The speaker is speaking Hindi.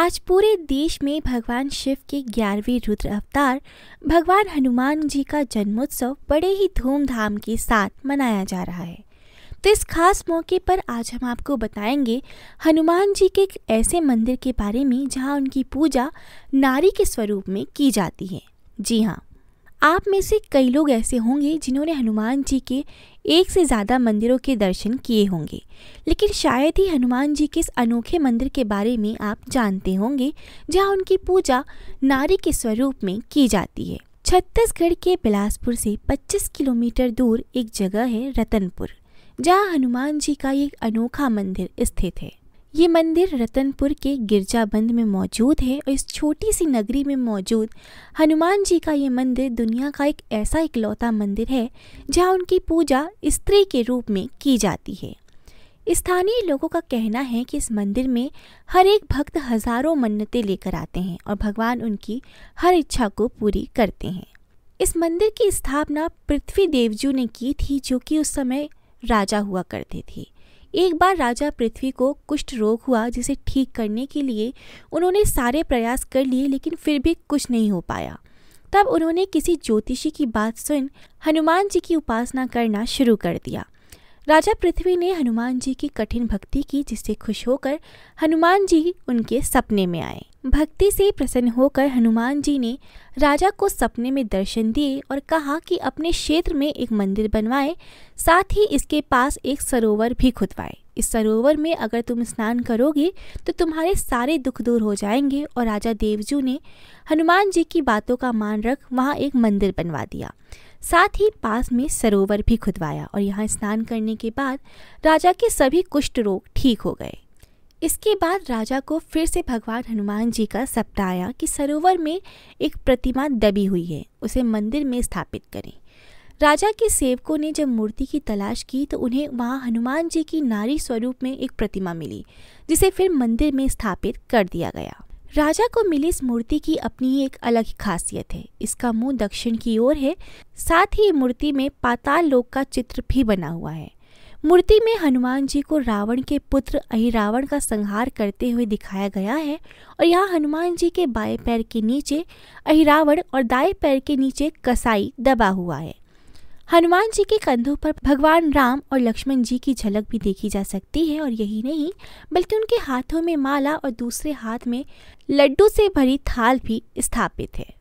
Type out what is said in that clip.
आज पूरे देश में भगवान शिव के ग्यारहवें रुद्र अवतार भगवान हनुमान जी का जन्मोत्सव बड़े ही धूमधाम के साथ मनाया जा रहा है तो इस खास मौके पर आज हम आपको बताएंगे हनुमान जी के एक ऐसे मंदिर के बारे में जहां उनकी पूजा नारी के स्वरूप में की जाती है जी हाँ आप में से कई लोग ऐसे होंगे जिन्होंने हनुमान जी के एक से ज़्यादा मंदिरों के दर्शन किए होंगे लेकिन शायद ही हनुमान जी के इस अनोखे मंदिर के बारे में आप जानते होंगे जहां उनकी पूजा नारी के स्वरूप में की जाती है छत्तीसगढ़ के बिलासपुर से 25 किलोमीटर दूर एक जगह है रतनपुर जहां हनुमान जी का एक अनोखा मंदिर स्थित है ये मंदिर रतनपुर के गिरजाबंद में मौजूद है और इस छोटी सी नगरी में मौजूद हनुमान जी का ये मंदिर दुनिया का एक ऐसा इकलौता मंदिर है जहाँ उनकी पूजा स्त्री के रूप में की जाती है स्थानीय लोगों का कहना है कि इस मंदिर में हर एक भक्त हजारों मन्नतें लेकर आते हैं और भगवान उनकी हर इच्छा को पूरी करते हैं इस मंदिर की स्थापना पृथ्वी देवजू ने की थी जो कि उस समय राजा हुआ करते थे एक बार राजा पृथ्वी को कुष्ठ रोग हुआ जिसे ठीक करने के लिए उन्होंने सारे प्रयास कर लिए लेकिन फिर भी कुछ नहीं हो पाया तब उन्होंने किसी ज्योतिषी की बात सुन हनुमान जी की उपासना करना शुरू कर दिया राजा पृथ्वी ने हनुमान जी की कठिन भक्ति की जिससे खुश होकर हनुमान जी उनके सपने में आए भक्ति से प्रसन्न होकर हनुमान जी ने राजा को सपने में दर्शन दिए और कहा कि अपने क्षेत्र में एक मंदिर बनवाए साथ ही इसके पास एक सरोवर भी खुदवाए इस सरोवर में अगर तुम स्नान करोगे तो तुम्हारे सारे दुख दूर हो जाएंगे और राजा देवजू ने हनुमान जी की बातों का मान रख वहाँ एक मंदिर बनवा दिया साथ ही पास में सरोवर भी खुदवाया और यहाँ स्नान करने के बाद राजा के सभी कुष्ठ रोग ठीक हो गए इसके बाद राजा को फिर से भगवान हनुमान जी का सपना आया कि सरोवर में एक प्रतिमा दबी हुई है उसे मंदिर में स्थापित करें राजा के सेवकों ने जब मूर्ति की तलाश की तो उन्हें वहाँ हनुमान जी की नारी स्वरूप में एक प्रतिमा मिली जिसे फिर मंदिर में स्थापित कर दिया गया राजा को मिली इस मूर्ति की अपनी एक अलग खासियत है इसका मुंह दक्षिण की ओर है साथ ही मूर्ति में पाताल लोक का चित्र भी बना हुआ है मूर्ति में हनुमान जी को रावण के पुत्र अहिरावण का संहार करते हुए दिखाया गया है और यहाँ हनुमान जी के बाएं पैर के नीचे अहिरावण और दाएं पैर के नीचे कसाई दबा हुआ है हनुमान जी के कंधों पर भगवान राम और लक्ष्मण जी की झलक भी देखी जा सकती है और यही नहीं बल्कि उनके हाथों में माला और दूसरे हाथ में लड्डू से भरी थाल भी स्थापित है